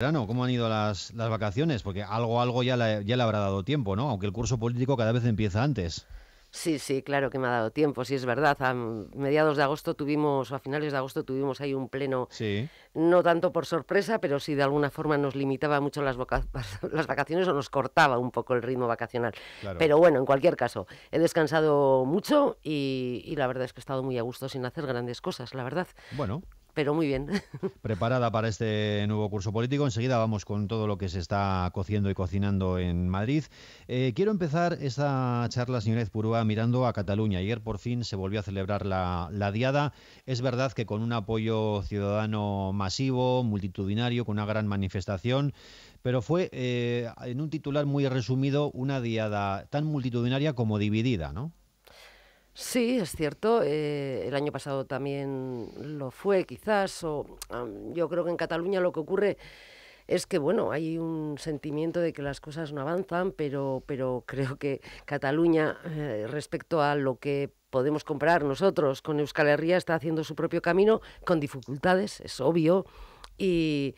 ¿Cómo han ido las, vacaciones? Porque algo, algo ya, ya le habrá dado tiempo, ¿no? Aunque el curso político cada vez empieza antes. Sí, sí, claro que me ha dado tiempo, sí es verdad. A mediados de agosto tuvimos, o a finales de agosto tuvimos ahí un pleno, sí. no tanto por sorpresa, pero sí de alguna forma nos limitaba mucho las, las vacaciones o nos cortaba un poco el ritmo vacacional. Pero bueno, en cualquier caso, he descansado mucho y, y, la verdad es que he estado muy a gusto sin hacer grandes cosas, la verdad. Bueno, pero muy bien. Preparada para este nuevo curso político, enseguida vamos con todo lo que se está cociendo y cocinando en Madrid. Eh, quiero empezar esta charla, señores, purúa mirando a Cataluña. Ayer por fin se volvió a celebrar la, diada. Es verdad que con un apoyo ciudadano masivo, multitudinario, con una gran manifestación, pero fue, eh, en un titular muy resumido, una diada tan multitudinaria como dividida, ¿no? Sí, es cierto. Eh, el año pasado también lo fue, quizás. O, yo creo que en Cataluña lo que ocurre es que bueno, hay un sentimiento de que las cosas no avanzan, pero, pero creo que Cataluña, eh, respecto a lo que podemos comprar nosotros con Euskal Herria, está haciendo su propio camino con dificultades, es obvio, y,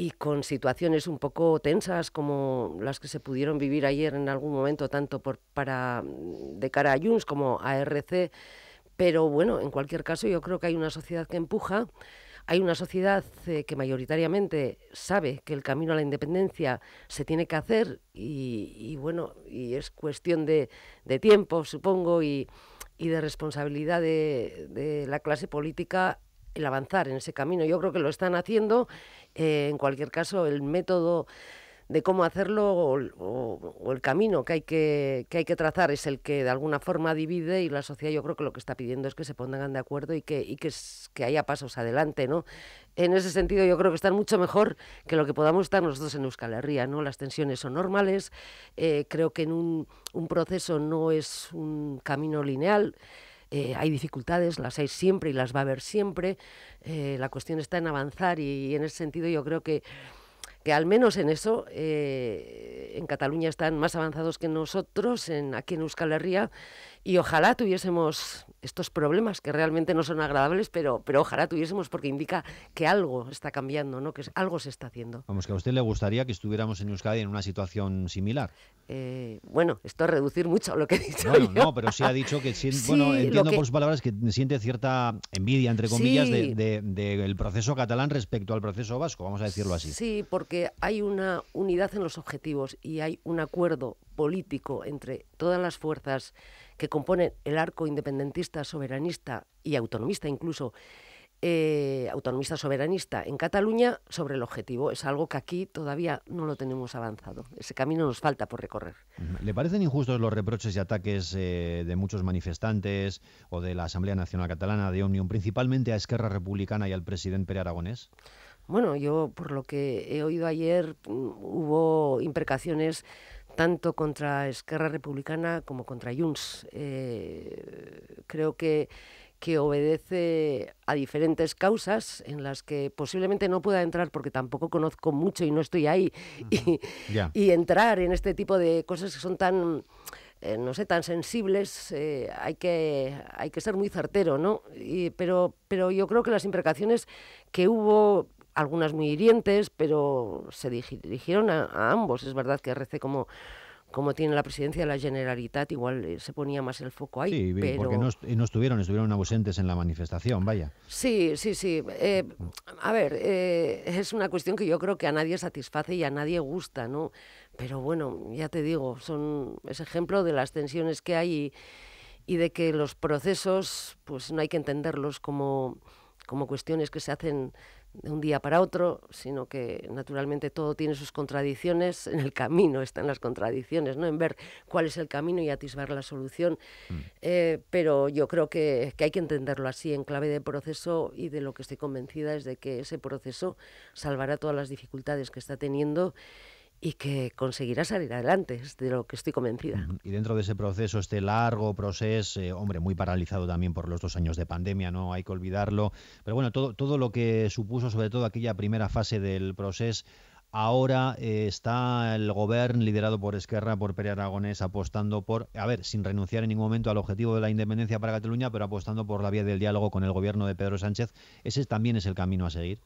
y con situaciones un poco tensas como las que se pudieron vivir ayer en algún momento, tanto por, para, mm, de cara a Junts como a RC. Pero bueno, en cualquier caso yo creo que hay una sociedad que empuja, hay una sociedad eh, que mayoritariamente sabe que el camino a la independencia se tiene que hacer y, bueno, y es cuestión de, tiempo, supongo, y, y de responsabilidad de la clase política el avanzar en ese camino. Yo creo que lo están haciendo. Eh, en cualquier caso, el método de cómo hacerlo o, el camino que hay que, hay que, trazar es el que de alguna forma divide y la sociedad yo creo que lo que está pidiendo es que se pongan de acuerdo y que, que, haya pasos adelante, ¿no? En ese sentido yo creo que están mucho mejor que lo que podamos estar nosotros en Euskal Herria, ¿no? Las tensiones son normales, eh, creo que en un, un proceso no es un camino lineal, eh, hay dificultades, las hay siempre y las va a haber siempre. Eh, la cuestión está en avanzar y, en ese sentido yo creo que, que al menos en eso eh, en Cataluña están más avanzados que nosotros, en, aquí en Euskal Herria, y ojalá tuviésemos estos problemas que realmente no son agradables, pero, pero ojalá tuviésemos porque indica que algo está cambiando, ¿no? que algo se está haciendo. Vamos, que a usted le gustaría que estuviéramos en Euskadi en una situación similar. Eh, bueno, esto es reducir mucho lo que he dicho. no, pero sí ha dicho que bueno, entiendo por sus palabras que siente cierta envidia, entre comillas, del proceso catalán respecto al proceso vasco, vamos a decirlo así. Sí, porque hay una unidad en los objetivos y hay un acuerdo político entre todas las fuerzas que componen el arco independentista, soberanista y autonomista incluso eh, autonomista soberanista en Cataluña sobre el objetivo. Es algo que aquí todavía no lo tenemos avanzado. Ese camino nos falta por recorrer. ¿Le parecen injustos los reproches y ataques eh, de muchos manifestantes o de la Asamblea Nacional Catalana, de Unión principalmente a Esquerra Republicana y al presidente Pere Aragonés? Bueno, yo por lo que he oído ayer mm, hubo imprecaciones tanto contra Esquerra Republicana como contra Junts. Eh, creo que que obedece a diferentes causas en las que posiblemente no pueda entrar porque tampoco conozco mucho y no estoy ahí. y, entrar en este tipo de cosas que son tan, eh, no sé, tan sensibles, eh, hay, que, hay que ser muy certero, ¿no? pero, pero yo creo que las imprecaciones que hubo algunas muy hirientes, pero se dirigieron a, a ambos. Es verdad que recé como como tiene la presidencia de la Generalitat, igual eh, se ponía más el foco ahí. Sí, pero... porque eh, no, estuvieron, estuvieron ausentes en la manifestación, vaya. Sí, sí, sí. Eh, a ver, es una cuestión que yo creo que a nadie satisface y a nadie gusta, ¿no? Pero bueno, ya te digo, son, es ejemplo de las tensiones que hay y, y de que los procesos, pues no hay que entenderlos como como cuestiones que se hacen de un día para otro, sino que naturalmente todo tiene sus contradicciones, en el camino están las contradicciones, ¿no? en ver cuál es el camino y atisbar la solución. Mm. Eh, pero yo creo que, que, hay que entenderlo así, en clave de proceso y de lo que estoy convencida es de que ese proceso salvará todas las dificultades que está teniendo y que conseguirá salir adelante, de lo que estoy convencida. Y dentro de ese proceso, este largo proceso, eh, hombre, muy paralizado también por los dos años de pandemia, no hay que olvidarlo, pero bueno, todo, todo lo que supuso sobre todo aquella primera fase del proceso, Ahora eh, está el gobierno liderado por Esquerra, por Pere Aragonés, apostando por, a ver, sin renunciar en ningún momento al objetivo de la independencia para Cataluña, pero apostando por la vía del diálogo con el gobierno de Pedro Sánchez. ¿Ese también es el camino a seguir?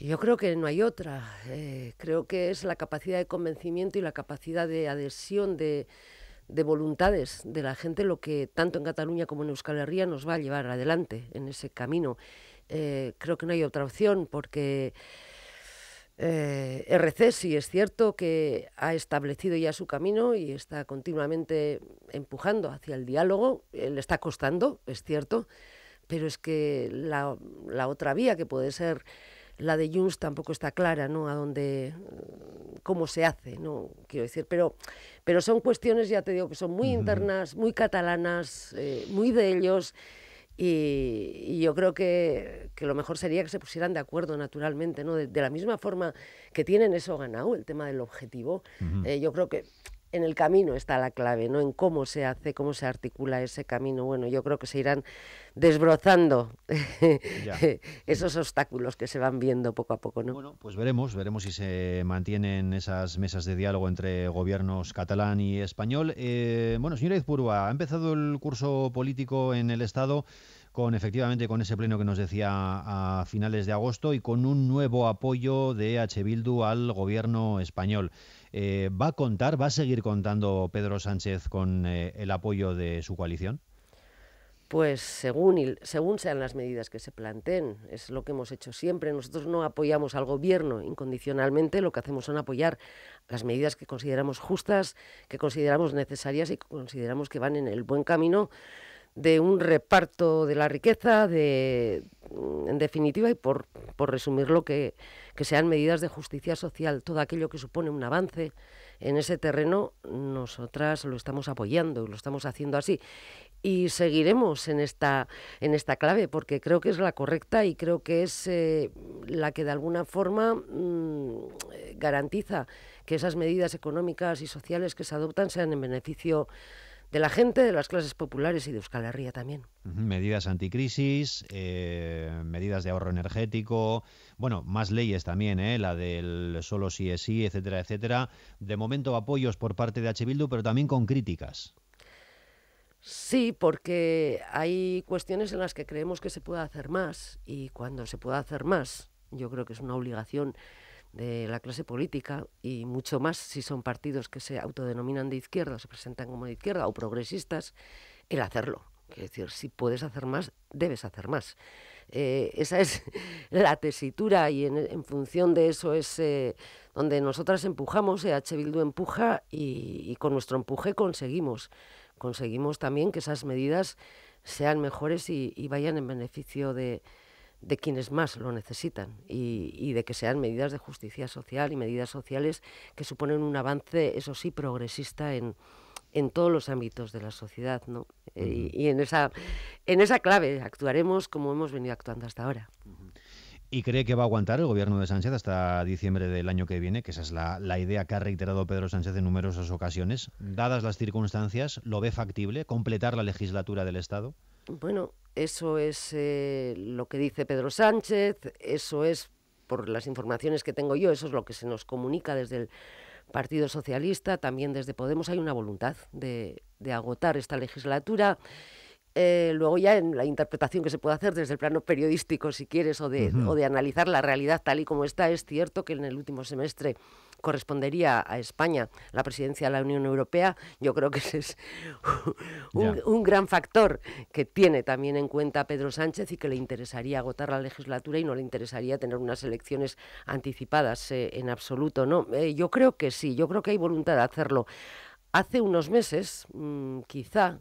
Yo creo que no hay otra. Eh, creo que es la capacidad de convencimiento y la capacidad de adhesión de, voluntades de la gente lo que tanto en Cataluña como en Euskal Herria nos va a llevar adelante en ese camino. Eh, creo que no hay otra opción porque eh, RC sí es cierto que ha establecido ya su camino y está continuamente empujando hacia el diálogo. le está costando, es cierto, pero es que la, la otra vía que puede ser... La de Junts tampoco está clara, ¿no? A dónde, cómo se hace, ¿no? Quiero decir, pero, pero son cuestiones, ya te digo, que son muy internas, muy catalanas, eh, muy de ellos. Y, yo creo que, lo mejor sería que se pusieran de acuerdo naturalmente, ¿no? De, la misma forma que tienen eso ganado, el tema del objetivo. Eh, yo creo que en el camino está la clave, ¿no? En cómo se hace, cómo se articula ese camino. Bueno, yo creo que se irán desbrozando esos obstáculos que se van viendo poco a poco, ¿no? Bueno, pues veremos, veremos si se mantienen esas mesas de diálogo entre gobiernos catalán y español. Eh, bueno, señora Izpurba, ha empezado el curso político en el Estado con efectivamente con ese pleno que nos decía a finales de agosto y con un nuevo apoyo de H. Bildu al gobierno español. Eh, ¿va a contar, va a seguir contando Pedro Sánchez con eh, el apoyo de su coalición? Pues según, según sean las medidas que se planteen, es lo que hemos hecho siempre. Nosotros no apoyamos al gobierno incondicionalmente, lo que hacemos son apoyar las medidas que consideramos justas, que consideramos necesarias y que consideramos que van en el buen camino de un reparto de la riqueza, de, mm, en definitiva, y por, resumirlo, que, sean medidas de justicia social, todo aquello que supone un avance en ese terreno, nosotras lo estamos apoyando y lo estamos haciendo así. Y seguiremos en esta, en esta clave, porque creo que es la correcta y creo que es eh, la que de alguna forma mm, garantiza que esas medidas económicas y sociales que se adoptan sean en beneficio de la gente de las clases populares y de Euskal Herria también. Medidas anticrisis, eh, medidas de ahorro energético, bueno, más leyes también, eh, la del solo si es sí, etcétera, etcétera. De momento apoyos por parte de H. Bildu, pero también con críticas. Sí, porque hay cuestiones en las que creemos que se puede hacer más y cuando se pueda hacer más, yo creo que es una obligación de la clase política y mucho más si son partidos que se autodenominan de izquierda se presentan como de izquierda o progresistas, el hacerlo. Es decir, si puedes hacer más, debes hacer más. Eh, esa es la tesitura y en, función de eso es eh, donde nosotras empujamos, eh, H Bildu empuja y, con nuestro empuje conseguimos. Conseguimos también que esas medidas sean mejores y vayan en beneficio de, de quienes más lo necesitan y, de que sean medidas de justicia social y medidas sociales que suponen un avance, eso sí, progresista en, en todos los ámbitos de la sociedad, ¿no? Eh, y, en esa en esa clave actuaremos como hemos venido actuando hasta ahora. ¿Y cree que va a aguantar el gobierno de Sánchez hasta diciembre del año que viene? Que esa es la, la idea que ha reiterado Pedro Sánchez en numerosas ocasiones. Dadas las circunstancias, ¿lo ve factible completar la legislatura del Estado? Bueno, eso es eh, lo que dice Pedro Sánchez, eso es, por las informaciones que tengo yo, eso es lo que se nos comunica desde el Partido Socialista, también desde Podemos hay una voluntad de, de agotar esta legislatura. Eh, luego ya en la interpretación que se puede hacer desde el plano periodístico, si quieres, o de, analizar la realidad tal y como está, es cierto que en el último semestre correspondería a España la presidencia de la Unión Europea, yo creo que ese es un, gran factor que tiene también en cuenta Pedro Sánchez y que le interesaría agotar la legislatura y no le interesaría tener unas elecciones anticipadas eh, en absoluto. ¿no? Eh, yo creo que sí, yo creo que hay voluntad de hacerlo. Hace unos meses, mm, quizá,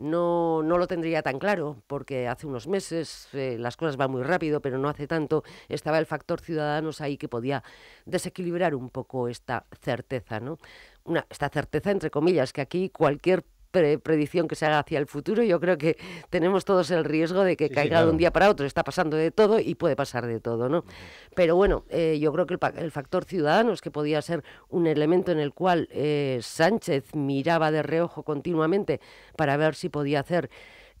no, no lo tendría tan claro, porque hace unos meses eh, las cosas van muy rápido, pero no hace tanto estaba el factor ciudadanos ahí que podía desequilibrar un poco esta certeza, ¿no? Una, esta certeza, entre comillas, que aquí cualquier predicción que se haga hacia el futuro, yo creo que tenemos todos el riesgo de que caiga de un día para otro. Está pasando de todo y puede pasar de todo, ¿no? Pero bueno, eh, yo creo que el, factor factor es que podía ser un elemento en el cual eh, Sánchez miraba de reojo continuamente para ver si podía hacer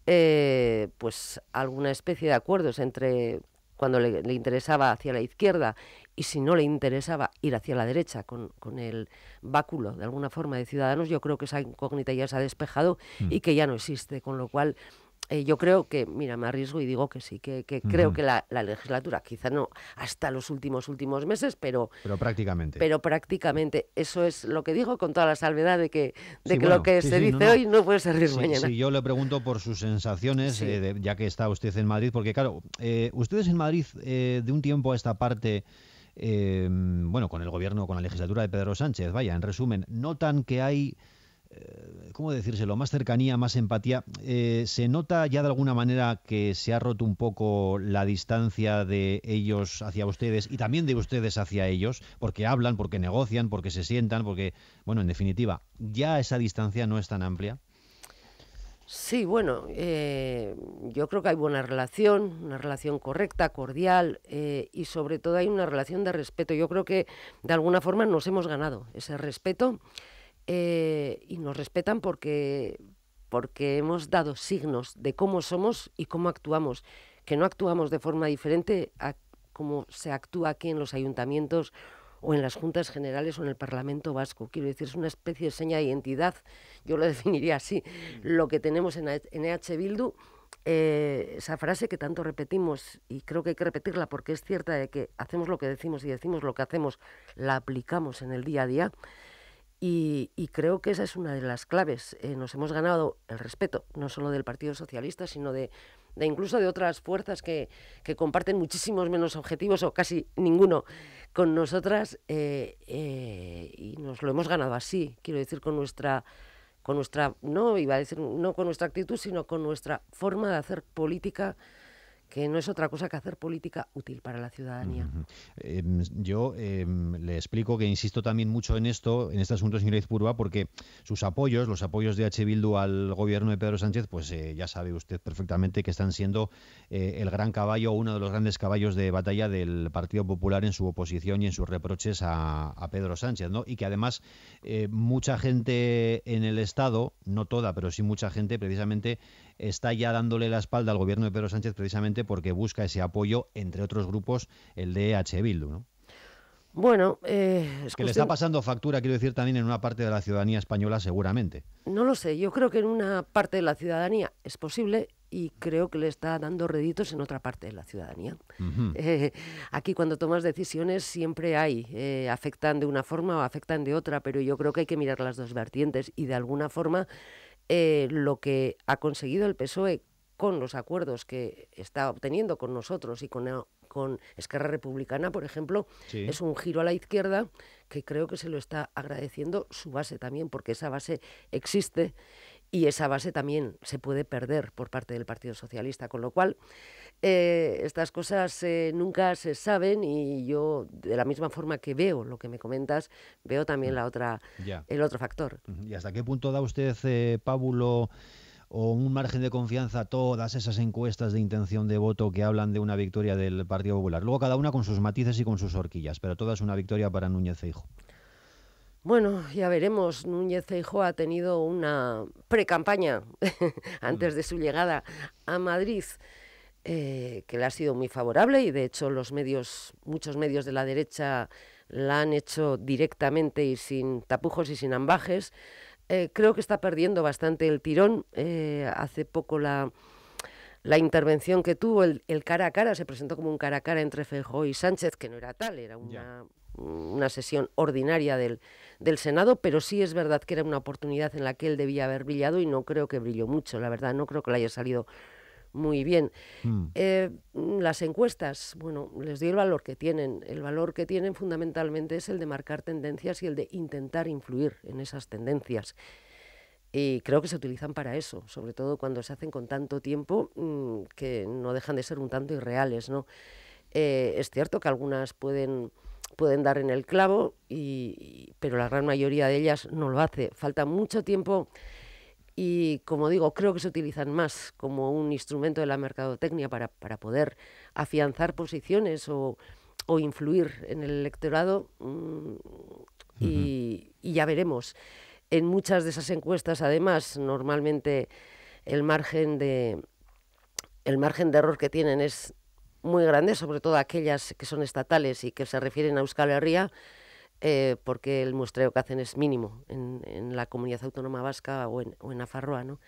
eh, pues alguna especie de acuerdos entre cuando le, interesaba hacia la izquierda y si no le interesaba ir hacia la derecha con, con, el báculo de alguna forma de Ciudadanos, yo creo que esa incógnita ya se ha despejado mm. y que ya no existe, con lo cual eh, yo creo que, mira, me arriesgo y digo que sí, que, creo que la, legislatura, quizá no hasta los últimos, últimos meses, pero... Pero prácticamente. Pero prácticamente. Eso es lo que digo con toda la salvedad de que, de lo que se dice hoy no puede servir mañana. Sí, yo le pregunto por sus sensaciones, eh, ya que está usted en Madrid, porque claro, eh, ustedes en Madrid de un tiempo a esta parte... bueno, con el gobierno, con la legislatura de Pedro Sánchez, vaya, en resumen, notan que hay eh, ¿cómo decírselo? Más cercanía, más empatía. Eh, ¿Se nota ya de alguna manera que se ha roto un poco la distancia de ellos hacia ustedes y también de ustedes hacia ellos? Porque hablan, porque negocian, porque se sientan, porque, bueno, en definitiva, ya esa distancia no es tan amplia. Sí, bueno, eh, yo creo que hay buena relación, una relación correcta, cordial y sobre todo hay una relación de respeto. Yo creo que de alguna forma nos hemos ganado ese respeto eh, y nos respetan porque, porque hemos dado signos de cómo somos y cómo actuamos, que no actuamos de forma diferente a cómo se actúa aquí en los ayuntamientos o en las juntas generales o en el Parlamento vasco. Quiero decir, es una especie de seña de identidad, yo lo definiría así, mm. lo que tenemos en, e e EH Bildu. esa frase que tanto repetimos, y creo que hay que repetirla porque es cierta de que hacemos lo que decimos y decimos lo que hacemos, la aplicamos en el día a día. Y, creo que esa es una de las claves. Eh, nos hemos ganado el respeto, no solo del Partido Socialista, sino de, incluso de otras fuerzas que, comparten muchísimos menos objetivos o casi ninguno con nosotras. Eh, eh, y nos lo hemos ganado así, quiero decir, con nuestra, con nuestra, no iba a decir, no con nuestra actitud, sino con nuestra forma de hacer política que no es otra cosa que hacer política útil para la ciudadanía. Em, yo em, le explico que insisto también mucho en esto, en este asunto, señor Izpurba, porque sus apoyos, los apoyos de H. Bildu al gobierno de Pedro Sánchez, pues eh, ya sabe usted perfectamente que están siendo eh, el gran caballo, uno de los grandes caballos de batalla del Partido Popular en su oposición y en sus reproches a, a Pedro Sánchez, ¿no? Y que además eh, mucha gente en el Estado, no toda, pero sí mucha gente precisamente está ya dándole la espalda al gobierno de Pedro Sánchez precisamente porque busca ese apoyo, entre otros grupos, el de H. E Bildu, ¿no? Bueno, eh, es que le está pasando factura, quiero decir, también en una parte de la ciudadanía española, seguramente. No lo sé, yo creo que en una parte de la ciudadanía es posible y creo que le está dando reditos en otra parte de la ciudadanía. Eh, aquí cuando tomas decisiones siempre hay, eh, afectan de una forma o afectan de otra, pero yo creo que hay que mirar las dos vertientes y de alguna forma eh, lo que ha conseguido el PSOE con los acuerdos que está obteniendo con nosotros y con, con Esquerra Republicana, por ejemplo, es un giro a la izquierda que creo que se lo está agradeciendo su base también, porque esa base existe y esa base también se puede perder por parte del Partido Socialista, con lo cual eh, estas cosas eh, nunca se saben y yo de la misma forma que veo lo que me comentas, veo también la otra, el otro factor. ¿Y hasta qué punto da usted, eh, Pablo Pábulo, o un margen de confianza a todas esas encuestas de intención de voto que hablan de una victoria del Partido Popular? Luego cada una con sus matices y con sus horquillas, pero todas una victoria para Núñez hijo bueno, ya veremos. Núñez Feijóo ha tenido una precampaña mm. antes de su llegada a Madrid eh, que le ha sido muy favorable y de hecho los medios, muchos medios de la derecha la han hecho directamente y sin tapujos y sin ambajes. Eh, creo que está perdiendo bastante el tirón. Eh, hace poco la, la intervención que tuvo, el, cara a cara, se presentó como un cara a cara entre Feijóo y Sánchez, que no era tal, era una, una sesión ordinaria del del Senado, pero sí es verdad que era una oportunidad en la que él debía haber brillado y no creo que brilló mucho, la verdad, no creo que le haya salido muy bien. Mm. Eh, mm, las encuestas, bueno, les doy el valor que tienen. El valor que tienen fundamentalmente es el de marcar tendencias y el de intentar influir en esas tendencias. Y creo que se utilizan para eso, sobre todo cuando se hacen con tanto tiempo mm, que no dejan de ser un tanto irreales, ¿no? Eh, es cierto que algunas pueden pueden dar en el clavo, pero la gran mayoría de ellas no lo hace. Falta mucho tiempo y, como digo, creo que se utilizan más como un instrumento de la mercadotecnia para, poder afianzar posiciones o, influir en el electorado mm, y, ya veremos. En muchas de esas encuestas, además, normalmente el margen de, el margen de error que tienen es muy grandes, sobre todo aquellas que son estatales y que se refieren a Euskal Herria, eh, porque el muestreo que hacen es mínimo en, en la comunidad autónoma vasca o en, o Afarroa. ¿no?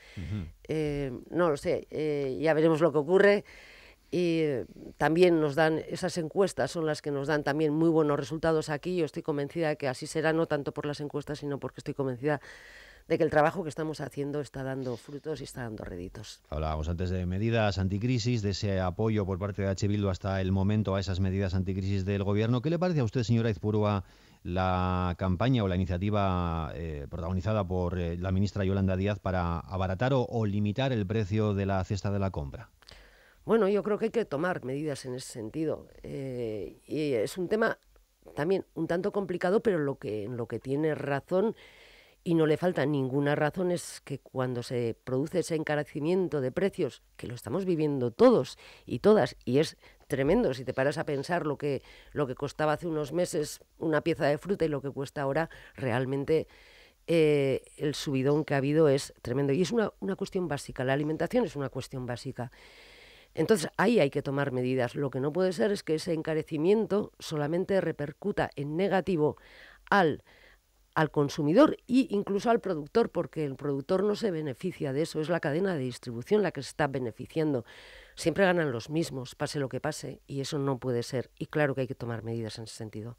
Eh, no lo sé, eh, ya veremos lo que ocurre. Y también nos dan, esas encuestas son las que nos dan también muy buenos resultados aquí. Yo estoy convencida de que así será, no tanto por las encuestas, sino porque estoy convencida de que el trabajo que estamos haciendo está dando frutos y está dando réditos. Hablábamos antes de medidas anticrisis, de ese apoyo por parte de H. hasta el momento a esas medidas anticrisis del Gobierno. ¿Qué le parece a usted, señora Izpurua... la campaña o la iniciativa eh, protagonizada por eh, la ministra Yolanda Díaz para abaratar o, limitar el precio de la cesta de la compra? Bueno, yo creo que hay que tomar medidas en ese sentido. Eh, y es un tema también un tanto complicado, pero lo que, en lo que tiene razón y no le falta ninguna razón es que cuando se produce ese encarecimiento de precios, que lo estamos viviendo todos y todas, y es tremendo si te paras a pensar lo que, lo que costaba hace unos meses una pieza de fruta y lo que cuesta ahora, realmente eh, el subidón que ha habido es tremendo. Y es una, una cuestión básica, la alimentación es una cuestión básica. Entonces ahí hay que tomar medidas. Lo que no puede ser es que ese encarecimiento solamente repercuta en negativo al al consumidor e incluso al productor, porque el productor no se beneficia de eso, es la cadena de distribución la que se está beneficiando. Siempre ganan los mismos, pase lo que pase, y eso no puede ser. Y claro que hay que tomar medidas en ese sentido.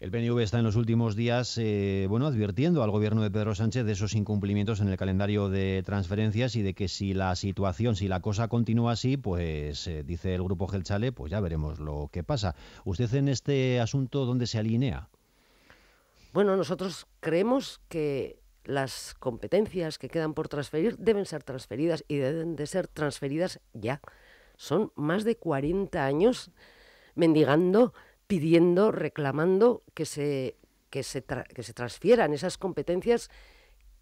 El PNV está en los últimos días eh, bueno, advirtiendo al gobierno de Pedro Sánchez de esos incumplimientos en el calendario de transferencias y de que si la situación, si la cosa continúa así, pues eh, dice el grupo Gelchale, pues ya veremos lo que pasa. ¿Usted en este asunto dónde se alinea? Bueno, nosotros creemos que las competencias que quedan por transferir deben ser transferidas y deben de ser transferidas ya. Son más de 40 años mendigando, pidiendo, reclamando que se, que se, que se transfieran esas competencias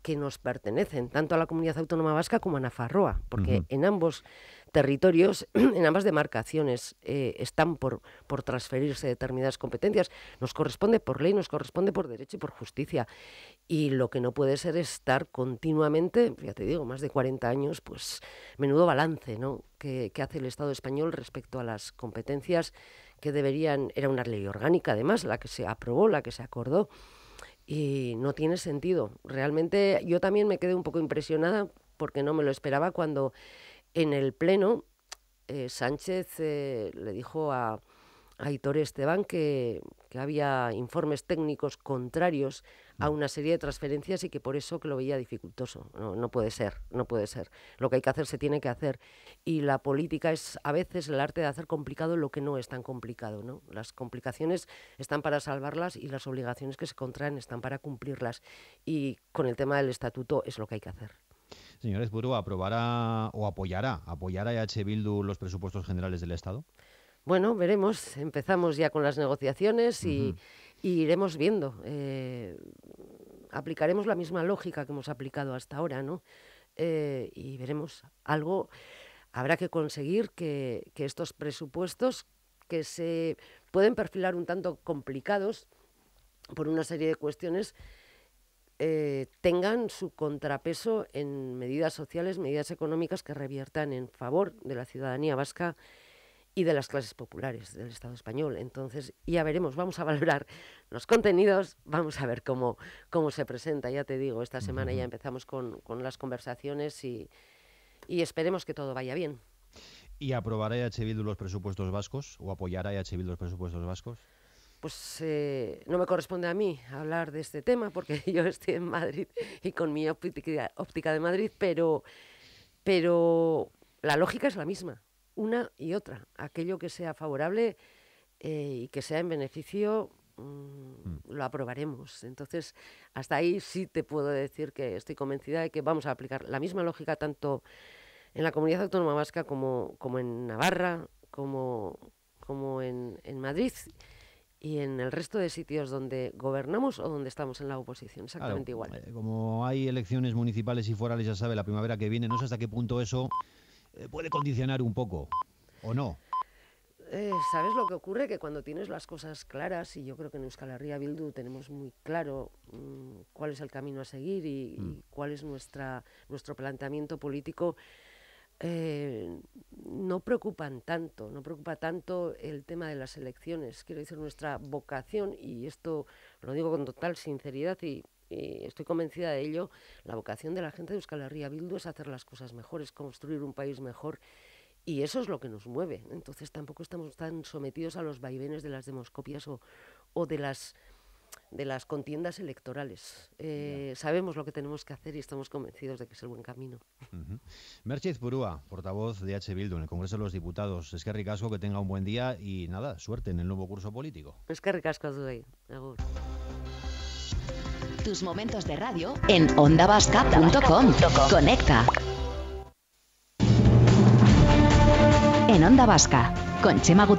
que nos pertenecen, tanto a la comunidad autónoma vasca como a Nafarroa, porque en ambos territorios, en ambas demarcaciones, eh, están por, por transferirse determinadas competencias. Nos corresponde por ley, nos corresponde por derecho y por justicia. Y lo que no puede ser estar continuamente, ya te digo, más de 40 años, pues menudo balance ¿no? que, que hace el Estado español respecto a las competencias que deberían, era una ley orgánica además, la que se aprobó, la que se acordó y no tiene sentido. Realmente yo también me quedé un poco impresionada porque no me lo esperaba cuando en el Pleno eh, Sánchez eh, le dijo a, a Aitor Esteban que, que había informes técnicos contrarios a mm. una serie de transferencias y que por eso que lo veía dificultoso. No, no puede ser, no puede ser. Lo que hay que hacer se tiene que hacer. Y la política es a veces el arte de hacer complicado lo que no es tan complicado. ¿no? Las complicaciones están para salvarlas y las obligaciones que se contraen están para cumplirlas. Y con el tema del estatuto es lo que hay que hacer. señores Buru, ¿aprobará o apoyará, apoyará H. Bildu los presupuestos generales del Estado? Bueno, veremos. Empezamos ya con las negociaciones y y iremos viendo. Eh, aplicaremos la misma lógica que hemos aplicado hasta ahora, ¿no? Eh, y veremos algo. Habrá que conseguir que, que estos presupuestos que se pueden perfilar un tanto complicados por una serie de cuestiones eh, tengan su contrapeso en medidas sociales, medidas económicas que reviertan en favor de la ciudadanía vasca y de las clases populares del Estado español. Entonces, ya veremos, vamos a valorar los contenidos, vamos a ver cómo, cómo se presenta. Ya te digo, esta semana ya empezamos con, con las conversaciones y, y esperemos que todo vaya bien. ¿Y aprobará EH Bildu los presupuestos vascos o apoyará EH Bildu los presupuestos vascos? Pues eh, no me corresponde a mí hablar de este tema porque yo estoy en Madrid y con mi óptica, óptica de Madrid, pero, pero la lógica es la misma una y otra, aquello que sea favorable eh, y que sea en beneficio mm. Mm, lo aprobaremos. Entonces, hasta ahí sí te puedo decir que estoy convencida de que vamos a aplicar la misma lógica tanto en la comunidad autónoma vasca como, como en Navarra, como, como en, Madrid y en el resto de sitios donde gobernamos o donde estamos en la oposición, exactamente igual. Eh, como hay elecciones municipales y forales, ya sabe, la primavera que viene, no sé hasta qué punto eso eh, puede condicionar un poco, ¿o no? Eh, ¿Sabes lo que ocurre? Que cuando tienes las cosas claras, y yo creo que en Euskal Herria Bildu tenemos muy claro mm, cuál es el camino a seguir y, mm. cuál es nuestra, nuestro planteamiento político, eh, no preocupan tanto, no preocupa tanto el tema de las elecciones. Quiero decir, nuestra vocación, y esto lo digo con total sinceridad y y eh, estoy convencida de ello, la vocación de la gente de Euskal Herria Bildu es hacer las cosas mejores, construir un país mejor. Y eso es lo que nos mueve. Entonces tampoco estamos tan sometidos a los vaivenes de las demoscopias o, de las de las contiendas electorales. Eh, sabemos lo que tenemos que hacer y estamos convencidos de que es el buen camino. Uh Burúa, portavoz de H. Bildu en el Congreso de los Diputados. Es que ricasco que tenga un buen día y nada, suerte en el nuevo curso político. Es que ricasco, Agur. Tus momentos de radio en ondavasca.com. Conecta. En Onda Vasca, con Chema Gutiérrez.